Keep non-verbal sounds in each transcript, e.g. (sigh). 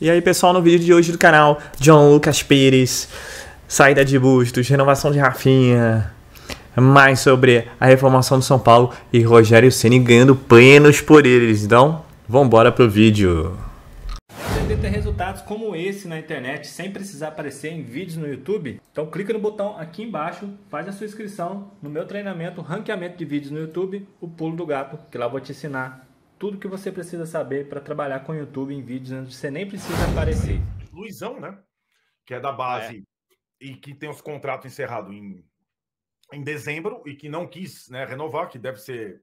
E aí, pessoal, no vídeo de hoje do canal, John Lucas Pires, saída de bustos, renovação de Rafinha, mais sobre a reformação do São Paulo e Rogério Ceni ganhando plenos eles Então, vamos embora pro vídeo. Você ter resultados como esse na internet sem precisar aparecer em vídeos no YouTube? Então clica no botão aqui embaixo, faz a sua inscrição no meu treinamento Ranqueamento de Vídeos no YouTube, o Pulo do Gato, que lá eu vou te ensinar tudo que você precisa saber para trabalhar com YouTube em vídeos onde você nem precisa aparecer. Luizão, né? Que é da base é. e que tem os contratos encerrados em, em dezembro e que não quis né, renovar, que deve ser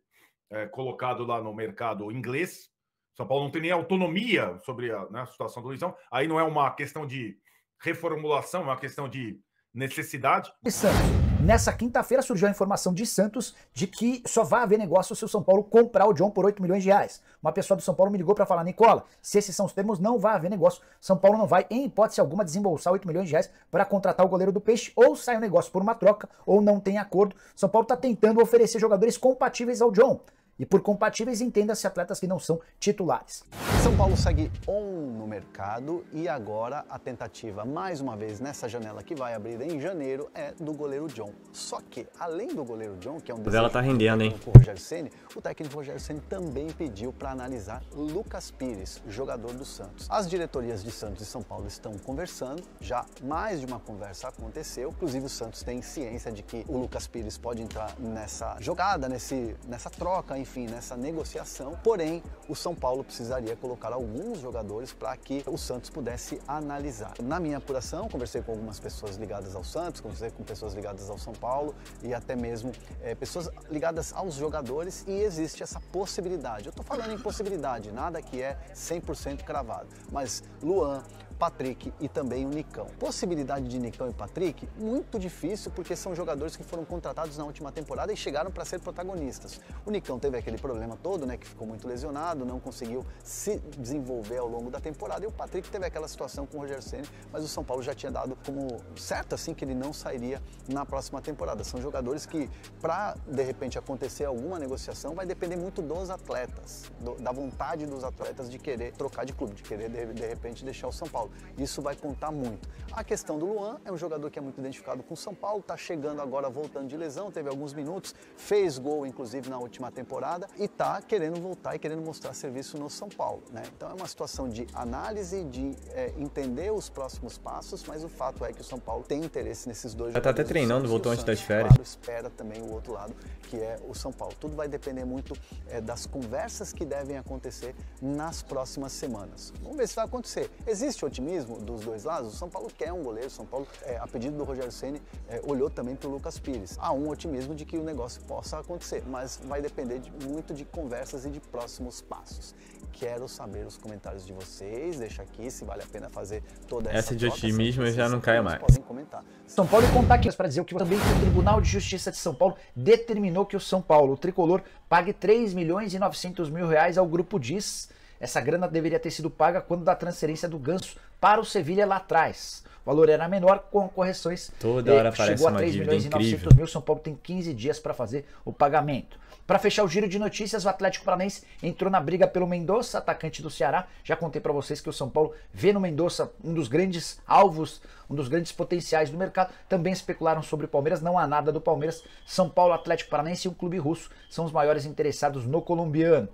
é, colocado lá no mercado inglês. São Paulo não tem nem autonomia sobre a né, situação do Luizão. Aí não é uma questão de reformulação, é uma questão de necessidade. Isso. É Nessa quinta-feira surgiu a informação de Santos de que só vai haver negócio se o São Paulo comprar o John por 8 milhões de reais. Uma pessoa do São Paulo me ligou para falar, Nicola, se esses são os termos, não vai haver negócio. São Paulo não vai, em hipótese alguma, desembolsar 8 milhões de reais para contratar o goleiro do Peixe, ou sai o negócio por uma troca, ou não tem acordo. São Paulo está tentando oferecer jogadores compatíveis ao John. E por compatíveis, entenda-se atletas que não são titulares. São Paulo segue on no mercado e agora a tentativa, mais uma vez, nessa janela que vai abrir em janeiro é do goleiro John. Só que, além do goleiro John, que é um desejo tá rendendo, hein? O Rogério Ceni, o técnico Rogério Ceni também pediu para analisar Lucas Pires, jogador do Santos. As diretorias de Santos e São Paulo estão conversando, já mais de uma conversa aconteceu. Inclusive o Santos tem ciência de que o Lucas Pires pode entrar nessa jogada, nesse, nessa troca, enfim fim nessa negociação, porém o São Paulo precisaria colocar alguns jogadores para que o Santos pudesse analisar. Na minha apuração, conversei com algumas pessoas ligadas ao Santos, conversei com pessoas ligadas ao São Paulo e até mesmo é, pessoas ligadas aos jogadores e existe essa possibilidade. Eu estou falando em possibilidade, nada que é 100% cravado, mas Luan, Patrick e também o Nicão. Possibilidade de Nicão e Patrick? Muito difícil, porque são jogadores que foram contratados na última temporada e chegaram para ser protagonistas. O Nicão teve aquele problema todo, né, que ficou muito lesionado, não conseguiu se desenvolver ao longo da temporada, e o Patrick teve aquela situação com o Roger Ceni, mas o São Paulo já tinha dado como certo assim que ele não sairia na próxima temporada. São jogadores que para de repente acontecer alguma negociação vai depender muito dos atletas, do, da vontade dos atletas de querer trocar de clube, de querer de, de repente deixar o São Paulo. Isso vai contar muito. A questão do Luan é um jogador que é muito identificado com o São Paulo, está chegando agora voltando de lesão, teve alguns minutos, fez gol inclusive na última temporada e está querendo voltar e querendo mostrar serviço no São Paulo. Né? Então é uma situação de análise, de é, entender os próximos passos, mas o fato é que o São Paulo tem interesse nesses dois jogadores. Tá até treinando, voltou antes das férias. Claro, espera também o outro lado, que é o São Paulo. Tudo vai depender muito é, das conversas que devem acontecer nas próximas semanas. Vamos ver se vai acontecer. Existe otimismo otimismo dos dois lados, o São Paulo quer um goleiro, o São Paulo, é, a pedido do Rogério Ceni, é, olhou também para o Lucas Pires. Há um otimismo de que o negócio possa acontecer, mas vai depender de, muito de conversas e de próximos passos. Quero saber os comentários de vocês, deixa aqui se vale a pena fazer toda essa Essa de troca, otimismo eu já não caio mais. Podem comentar. São Paulo aqui para dizer o que também o Tribunal de Justiça de São Paulo determinou que o São Paulo, o tricolor, pague 3 milhões e 900 mil reais ao grupo Diz essa grana deveria ter sido paga quando da transferência do Ganso para o Sevilha lá atrás. O valor era menor com correções. Toda hora é, Chegou a 3 milhões e 900 mil. São Paulo tem 15 dias para fazer o pagamento. Para fechar o giro de notícias, o Atlético Paranaense entrou na briga pelo Mendonça, atacante do Ceará. Já contei para vocês que o São Paulo vê no Mendonça um dos grandes alvos, um dos grandes potenciais do mercado. Também especularam sobre o Palmeiras, não há nada do Palmeiras. São Paulo, Atlético Paranaense e um clube russo são os maiores interessados no colombiano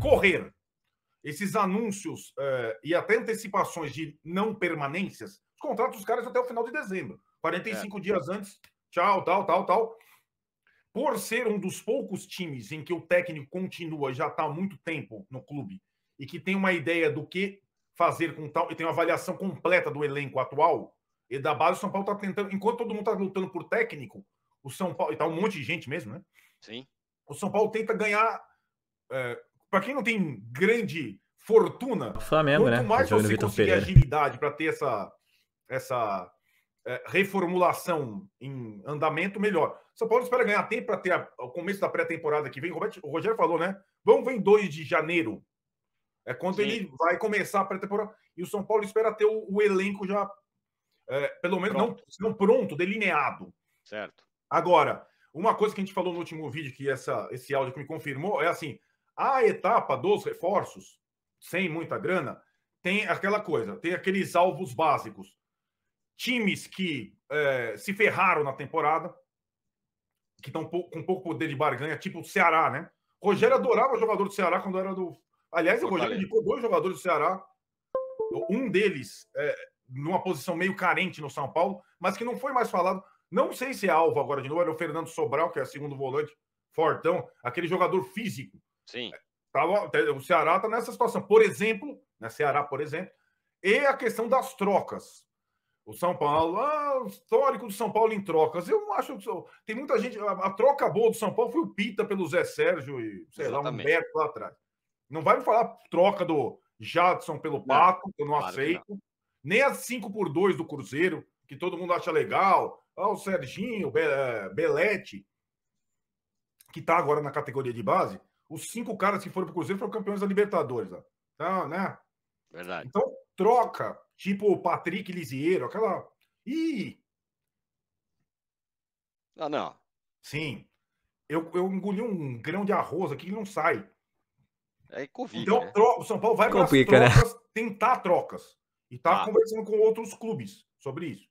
correr esses anúncios uh, e até antecipações de não permanências, os contratos dos caras até o final de dezembro. 45 é. dias antes, tchau, tal, tal, tal. Por ser um dos poucos times em que o técnico continua já está há muito tempo no clube e que tem uma ideia do que fazer com tal, e tem uma avaliação completa do elenco atual e da base, o São Paulo está tentando, enquanto todo mundo está lutando por técnico, o São Paulo, e está um monte de gente mesmo, né? Sim. O São Paulo tenta ganhar é, para quem não tem grande fortuna, é Flamengo, quanto né? mais você conseguir agilidade para ter essa, essa é, reformulação em andamento, melhor. São Paulo espera ganhar tempo para ter a, o começo da pré-temporada que vem. Roberto, o Rogério falou, né? Vamos ver em 2 de janeiro. É quando Sim. ele vai começar a pré-temporada. E o São Paulo espera ter o, o elenco já, é, pelo menos, pronto. Não, não pronto, delineado. Certo. Agora, uma coisa que a gente falou no último vídeo, que essa, esse áudio que me confirmou, é assim: a etapa dos reforços, sem muita grana, tem aquela coisa, tem aqueles alvos básicos. Times que é, se ferraram na temporada, que estão com pouco poder de barganha, tipo o Ceará, né? Rogério adorava o jogador do Ceará quando era do. Aliás, o Rogério indicou dois jogadores do Ceará. Um deles, é, numa posição meio carente no São Paulo, mas que não foi mais falado. Não sei se é alvo agora de novo, era o Fernando Sobral, que é segundo volante, fortão, aquele jogador físico Sim. Tava, o Ceará está nessa situação. Por exemplo, na né, Ceará, por exemplo, e a questão das trocas. O São Paulo, ah, o histórico do São Paulo em trocas. Eu acho que. Tem muita gente. A, a, troca boa do São Paulo foi o Pita pelo Zé Sérgio e, sei Exatamente. lá, um Humberto lá atrás. Não vai me falar troca do Jadson pelo Pato, não, que eu não claro aceito. Não. Nem as 5 por 2 do Cruzeiro, que todo mundo acha legal. Ah, o Serginho, o Be eh, Belete, que está agora na categoria de base. Os cinco caras que foram para o Cruzeiro foram campeões da Libertadores. Então, né? Verdade. Então, troca. Tipo o Patrick Lisieiro, aquela. Ih! Ah, não. Sim. Eu, eu engoli um grão de arroz aqui que não sai. É Covid. Então, né? o São Paulo vai Complica, né? trocas, né? tentar trocas. E tá ah. conversando com outros clubes sobre isso.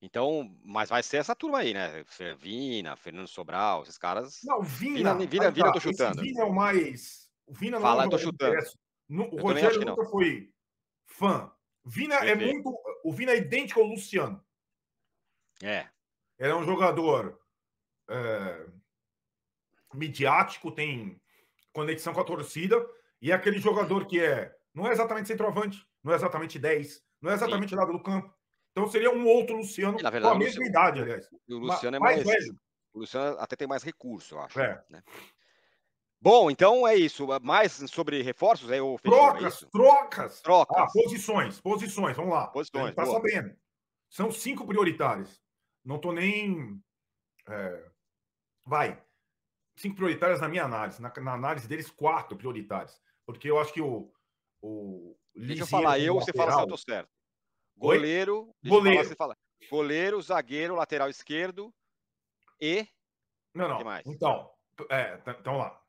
Então, mas vai ser essa turma aí, né? Fervina, Fernando Sobral, esses caras. Não, Vina. Vina, Vina, tá, Vina tô chutando. Vina é o mais. O Vina não é Fala, o tô chutando. No, o eu Rogério nunca não. foi fã. Vina Perfeito. é muito. O Vina é idêntico ao Luciano. É. Ele é um jogador é, midiático, tem conexão com a torcida, e é aquele jogador que é. Não é exatamente centroavante, não é exatamente 10, não é exatamente Sim. lado do campo. Então seria um outro Luciano na verdade, com a mesma Luciano, idade, é, aliás. E o Luciano é mais, mais velho. O Luciano até tem mais recurso, eu acho. É. Né? Bom, então é isso. Mais sobre reforços aí, o Trocas, é trocas. Trocas. Ah, posições, posições, vamos lá. Posições. está sabendo. São cinco prioritárias. Não estou nem. É... Vai. Cinco prioritárias na minha análise. Na, na, análise deles, quatro prioritárias. Porque eu acho que o. o Deixa eu falar eu, lateral, você fala se eu estou certo. Goleiro. Goleiro. goleiro, zagueiro, lateral esquerdo e. Não, não. Então, é, então lá.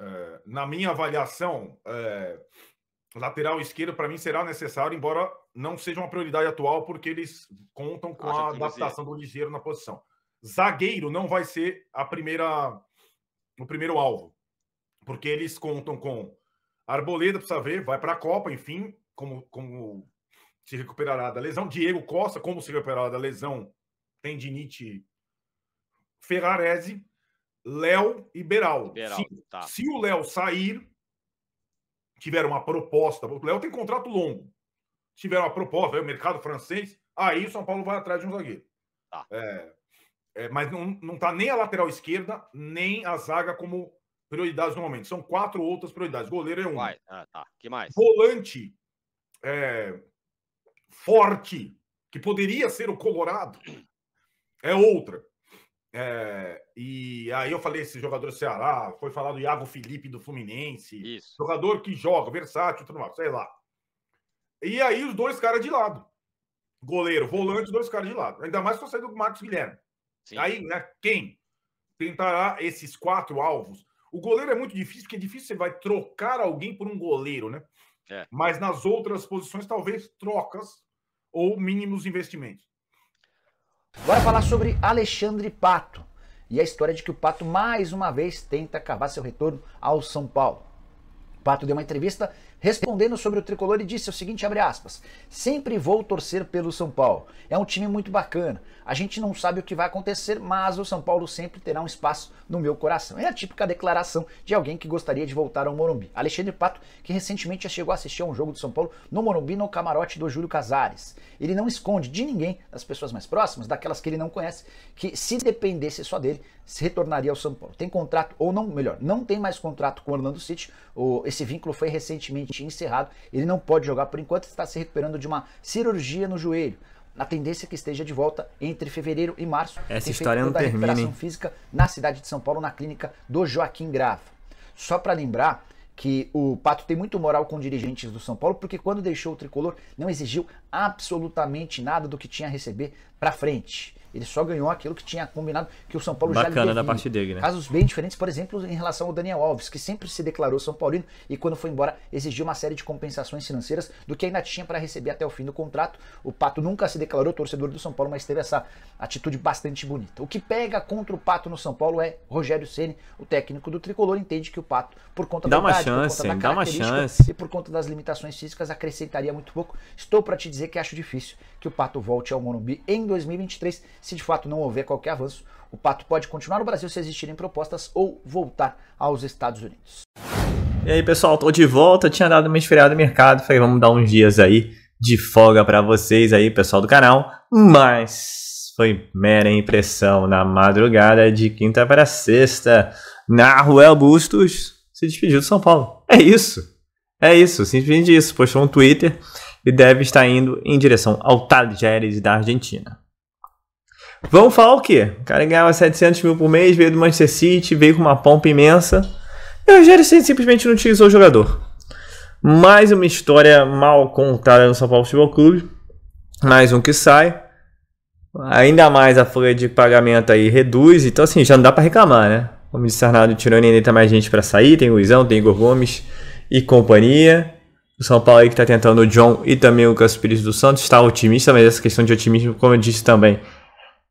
É, na minha avaliação, é, lateral esquerdo para mim será necessário, embora não seja uma prioridade atual, porque eles contam com Acho a adaptação do Ligeiro na posição. Zagueiro não vai ser a primeira, o primeiro alvo, porque eles contam com Arboleda, precisa ver, vai para a Copa, enfim, como, como se recuperará da lesão. Diego Costa, como se recuperará da lesão tendinite Ferrarese, Léo e Beral. Beral se, tá. se, o Léo sair, tiver uma proposta, o Léo tem contrato longo. Se tiver uma proposta, o mercado francês, aí o São Paulo vai atrás de um zagueiro. Tá. É, é, mas não, não tá nem a lateral esquerda, nem a zaga como prioridades no momento. São quatro outras prioridades. Goleiro é um. Ah, tá. Que mais? Volante. É, forte, que poderia ser o Colorado, é outra. É, e aí eu falei esse jogador do Ceará, foi falar do Iago Felipe do Fluminense, Isso. jogador que joga, versátil, tudo mais, sei lá. E aí os dois caras de lado. Goleiro, volante, dois caras de lado. Ainda mais que eu do Marcos Guilherme. Sim. Aí, né, quem tentará esses quatro alvos? O goleiro é muito difícil, porque é difícil você vai trocar alguém por um goleiro, né? É. Mas nas outras posições, talvez trocas ou mínimos investimentos. Bora falar sobre Alexandre Pato e a história de que o Pato mais uma vez tenta cavar seu retorno ao São Paulo. O Pato deu uma entrevista respondendo sobre o tricolor e disse o seguinte, abre aspas: "Sempre vou torcer pelo São Paulo. É um time muito bacana. A gente não sabe o que vai acontecer, mas o São Paulo sempre terá um espaço no meu coração". É a típica declaração de alguém que gostaria de voltar ao Morumbi. Alexandre Pato, que recentemente já chegou a assistir a um jogo do São Paulo no Morumbi no camarote do Júlio Casares. Ele não esconde de ninguém, das pessoas mais próximas, daquelas que ele não conhece, que se dependesse só dele, se retornaria ao São Paulo. Tem contrato ou não, melhor, não tem mais contrato com o Orlando City. O, esse vínculo foi recentemente praticamente encerrado. Ele não pode jogar por enquanto, está se recuperando de uma cirurgia no joelho. A tendência é que esteja de volta entre fevereiro e março. Essa história não termina. recuperação hein? física na cidade de São Paulo, na clínica do Joaquim Grava. Só para lembrar que o Pato tem muito moral com dirigentes do São Paulo, porque quando deixou o tricolor, não exigiu absolutamente nada do que tinha a receber para frente. Ele só ganhou aquilo que tinha combinado, que o São Paulo Bacana já lhe da parte dele, né? Casos bem diferentes, por exemplo, em relação ao Daniel Alves, que sempre se declarou São Paulino e quando foi embora exigiu uma série de compensações financeiras do que ainda tinha para receber até o fim do contrato. O Pato nunca se declarou torcedor do São Paulo, mas teve essa atitude bastante bonita. O que pega contra o Pato no São Paulo é Rogério Ceni, o técnico do Tricolor, entende que o Pato, por conta dá da uma idade, chance, por conta da dá uma chance. e por conta das limitações físicas, acrescentaria muito pouco. Estou para te dizer que acho difícil que o Pato volte ao Morumbi em 2023 se de fato não houver qualquer avanço, o Pato pode continuar no Brasil se existirem propostas ou voltar aos Estados Unidos. E aí, pessoal, tô de volta. Tinha dado uma esfriada no mercado, falei, vamos dar uns dias aí de folga para vocês aí, pessoal do canal. Mas foi mera impressão na madrugada de quinta para sexta. Na Ruel Bustos se despediu de São Paulo. É isso. É isso, simplesmente isso. Postou um Twitter e deve estar indo em direção ao Talleres da Argentina. Vamos falar o quê? O cara ganhava 700 mil por mês, veio do Manchester City, veio com uma pompa imensa. E o Rogério simplesmente não utilizou o jogador. Mais uma história mal contada no São Paulo Futebol Clube. Mais um que sai. Ainda mais a folha de pagamento aí reduz. Então, assim, já não dá para reclamar, né? Como disse Arnaldo, tirando ainda tá mais gente para sair. Tem Luizão, tem Igor Gomes e companhia. O São Paulo aí que tá tentando o John e também o Lucas Pires do Santos. Está otimista, mas essa questão de otimismo, como eu disse também,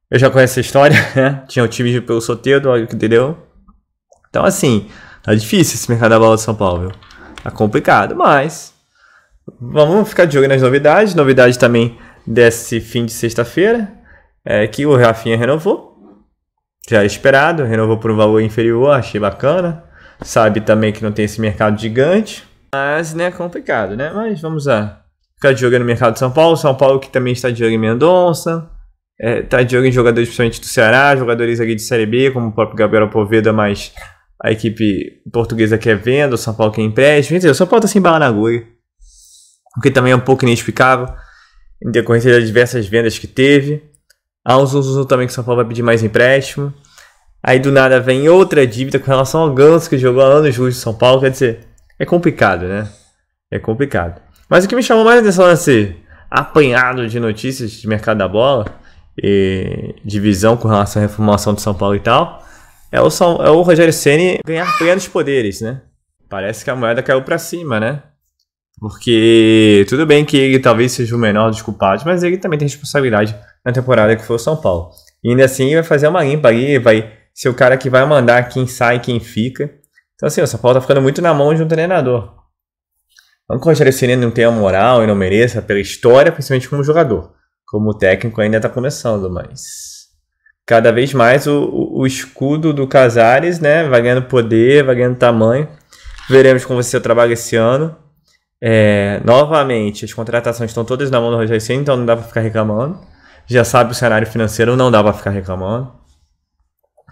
eu já conheço a história, (laughs) né? Tinha o time pelo sorteio, olha o que entendeu. Então, assim, tá difícil esse mercado da bola de São Paulo, viu? Tá complicado, mas vamos ficar de olho nas novidades. Novidade também desse fim de sexta-feira é que o Rafinha renovou. Já era é esperado, renovou por um valor inferior, achei bacana. Sabe também que não tem esse mercado gigante, mas né, complicado, né? Mas vamos lá. Ficar de olho no mercado de São Paulo. São Paulo que também está de olho em Mendonça é, tá de olho em jogadores principalmente do Ceará, jogadores ali de Série B, como o próprio Gabriel Alpoveda, mas a equipe portuguesa quer é venda, o São Paulo é quer empréstimo, entendeu? O São Paulo tá sem bala na agulha, o que também é um pouco inexplicável, em decorrência das diversas vendas que teve. Há uns usos também que o São Paulo vai pedir mais empréstimo. Aí do nada vem outra dívida com relação ao Ganso, que jogou há anos juiz de São Paulo, quer dizer, é complicado, né? É complicado. Mas o que me chamou mais atenção nesse apanhado de notícias de mercado da bola e, divisão com relação à reformação de São Paulo e tal, é o, São, é o Rogério Ceni ganhar plenos poderes, né? Parece que a moeda caiu para cima, né? Porque tudo bem que ele talvez seja o menor dos culpados, mas ele também tem responsabilidade na temporada que foi o São Paulo. E ainda assim vai fazer uma limpa ali, vai ser o cara que vai mandar quem sai, quem fica. Então assim, o São Paulo tá ficando muito na mão de um treinador. Não que o Rogério Ceni não tenha moral e não mereça pela história, principalmente como jogador como técnico ainda está começando, mas cada vez mais o, o, escudo do Casares, né, vai ganhando poder, vai ganhando tamanho. Veremos como você trabalha o trabalho esse ano. É, novamente, as contratações estão todas na mão do Rogério Ceni, então não dá para ficar reclamando. Já sabe o cenário financeiro, não dá para ficar reclamando.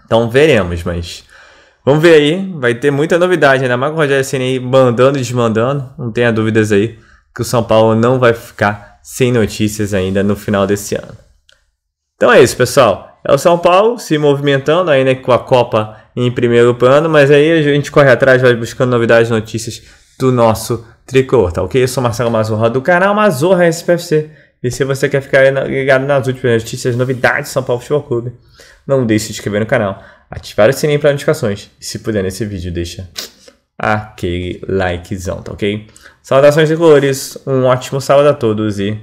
Então veremos, mas vamos ver aí. Vai ter muita novidade, ainda mais com o Rogério Ceni mandando e desmandando. Não tenha dúvidas aí que o São Paulo não vai ficar sem notícias ainda no final desse ano. Então é isso, pessoal. É o São Paulo se movimentando ainda com a Copa em primeiro plano, mas aí a gente corre atrás, vai buscando novidades, notícias do nosso tricolor, tá ok? Eu sou Marcelo Mazorra do canal Mazorra SPFC. E se você quer ficar ligado nas últimas notícias, novidades do São Paulo Futebol Clube, não deixe de se inscrever no canal, ativar o sininho para notificações e se puder nesse vídeo, deixa aquele likezão, tá ok? Saudações de cores, um ótimo sábado a todos e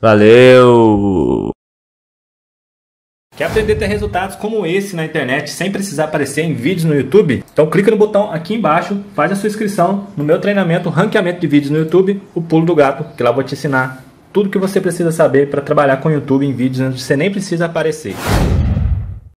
valeu! Quer aprender a ter resultados como esse na internet sem precisar aparecer em vídeos no YouTube? Então clica no botão aqui embaixo, faz a sua inscrição no meu treinamento Ranqueamento de Vídeos no YouTube, o Pulo do Gato, que lá vou te ensinar tudo que você precisa saber para trabalhar com o YouTube em vídeos onde você nem precisa aparecer.